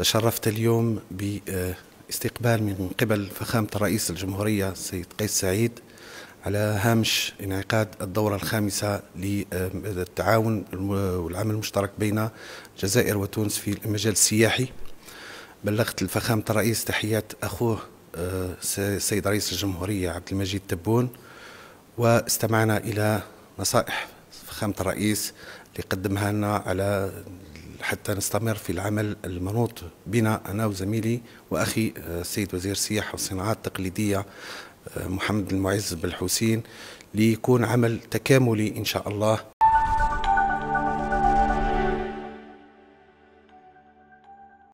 تشرفت اليوم باستقبال من قبل فخامة رئيس الجمهورية السيد قيس سعيد على هامش انعقاد الدورة الخامسة للتعاون والعمل المشترك بين الجزائر وتونس في المجال السياحي بلغت الفخامة الرئيس تحيات أخوه السيد آه، رئيس الجمهورية عبد المجيد تبون واستمعنا إلى نصائح فخامة الرئيس اللي قدمها لنا على حتى نستمر في العمل المنوط بنا أنا وزميلي وأخي آه، السيد وزير السياحة والصناعات التقليدية آه، محمد المعز بالحسين ليكون عمل تكاملي إن شاء الله